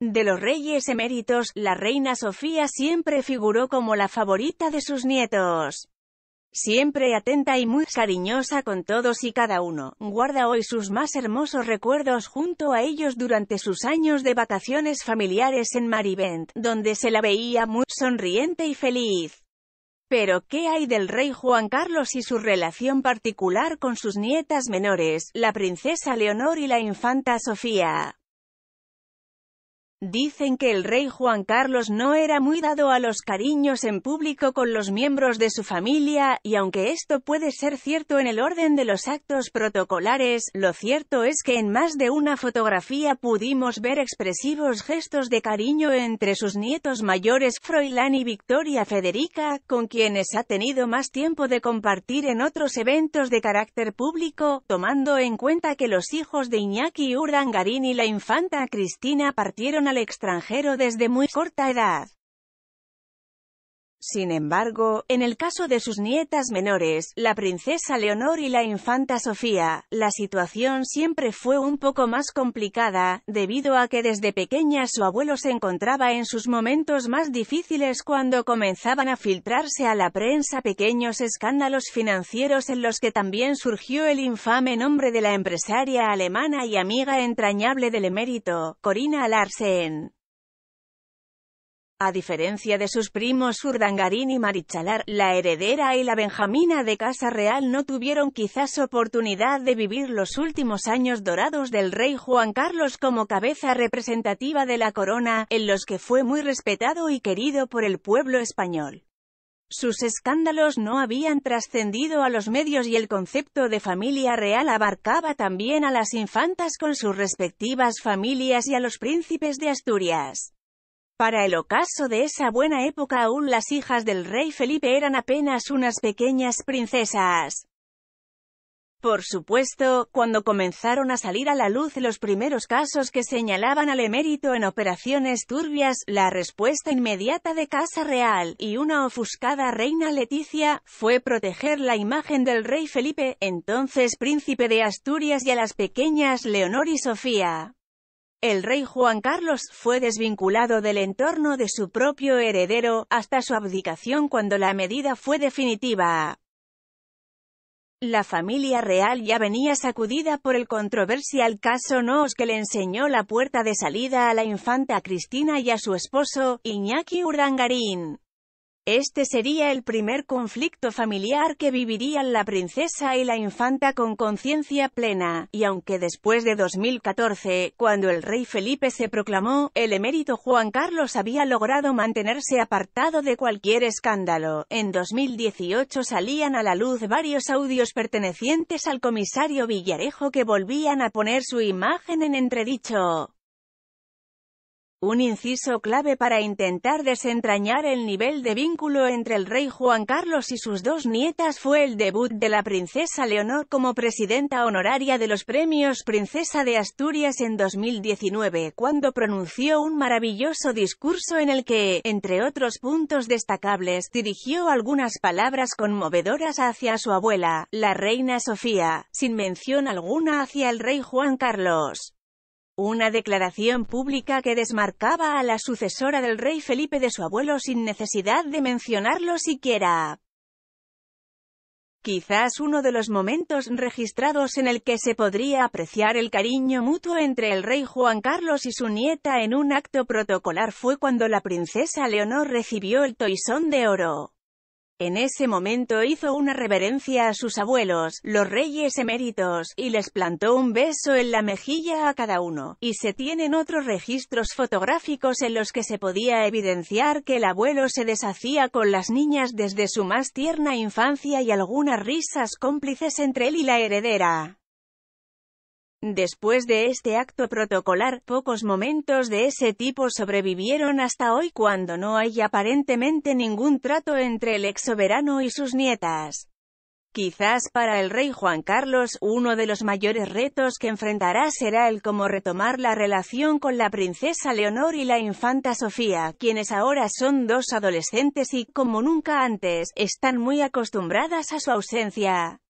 de los reyes eméritos, la reina Sofía siempre figuró como la favorita de sus nietos. Siempre atenta y muy cariñosa con todos y cada uno, guarda hoy sus más hermosos recuerdos junto a ellos durante sus años de vacaciones familiares en Marivent, donde se la veía muy sonriente y feliz. Pero ¿qué hay del rey Juan Carlos y su relación particular con sus nietas menores, la princesa Leonor y la infanta Sofía? Dicen que el rey Juan Carlos no era muy dado a los cariños en público con los miembros de su familia, y aunque esto puede ser cierto en el orden de los actos protocolares, lo cierto es que en más de una fotografía pudimos ver expresivos gestos de cariño entre sus nietos mayores Froilán y Victoria Federica, con quienes ha tenido más tiempo de compartir en otros eventos de carácter público, tomando en cuenta que los hijos de Iñaki Urdangarín y la infanta Cristina partieron al extranjero desde muy corta edad. Sin embargo, en el caso de sus nietas menores, la princesa Leonor y la infanta Sofía, la situación siempre fue un poco más complicada, debido a que desde pequeña su abuelo se encontraba en sus momentos más difíciles cuando comenzaban a filtrarse a la prensa pequeños escándalos financieros en los que también surgió el infame nombre de la empresaria alemana y amiga entrañable del emérito, Corina Larsen. A diferencia de sus primos Urdangarín y Marichalar, la heredera y la Benjamina de Casa Real no tuvieron quizás oportunidad de vivir los últimos años dorados del rey Juan Carlos como cabeza representativa de la corona, en los que fue muy respetado y querido por el pueblo español. Sus escándalos no habían trascendido a los medios y el concepto de familia real abarcaba también a las infantas con sus respectivas familias y a los príncipes de Asturias. Para el ocaso de esa buena época aún las hijas del rey Felipe eran apenas unas pequeñas princesas. Por supuesto, cuando comenzaron a salir a la luz los primeros casos que señalaban al emérito en operaciones turbias, la respuesta inmediata de Casa Real, y una ofuscada reina Leticia, fue proteger la imagen del rey Felipe, entonces príncipe de Asturias y a las pequeñas Leonor y Sofía. El rey Juan Carlos fue desvinculado del entorno de su propio heredero, hasta su abdicación cuando la medida fue definitiva. La familia real ya venía sacudida por el controversial caso Noos que le enseñó la puerta de salida a la infanta Cristina y a su esposo, Iñaki Urdangarín. Este sería el primer conflicto familiar que vivirían la princesa y la infanta con conciencia plena, y aunque después de 2014, cuando el rey Felipe se proclamó, el emérito Juan Carlos había logrado mantenerse apartado de cualquier escándalo, en 2018 salían a la luz varios audios pertenecientes al comisario Villarejo que volvían a poner su imagen en entredicho. Un inciso clave para intentar desentrañar el nivel de vínculo entre el rey Juan Carlos y sus dos nietas fue el debut de la princesa Leonor como presidenta honoraria de los premios Princesa de Asturias en 2019, cuando pronunció un maravilloso discurso en el que, entre otros puntos destacables, dirigió algunas palabras conmovedoras hacia su abuela, la reina Sofía, sin mención alguna hacia el rey Juan Carlos. Una declaración pública que desmarcaba a la sucesora del rey Felipe de su abuelo sin necesidad de mencionarlo siquiera. Quizás uno de los momentos registrados en el que se podría apreciar el cariño mutuo entre el rey Juan Carlos y su nieta en un acto protocolar fue cuando la princesa Leonor recibió el toisón de oro. En ese momento hizo una reverencia a sus abuelos, los reyes eméritos, y les plantó un beso en la mejilla a cada uno, y se tienen otros registros fotográficos en los que se podía evidenciar que el abuelo se deshacía con las niñas desde su más tierna infancia y algunas risas cómplices entre él y la heredera. Después de este acto protocolar, pocos momentos de ese tipo sobrevivieron hasta hoy cuando no hay aparentemente ningún trato entre el ex soberano y sus nietas. Quizás para el rey Juan Carlos, uno de los mayores retos que enfrentará será el cómo retomar la relación con la princesa Leonor y la infanta Sofía, quienes ahora son dos adolescentes y, como nunca antes, están muy acostumbradas a su ausencia.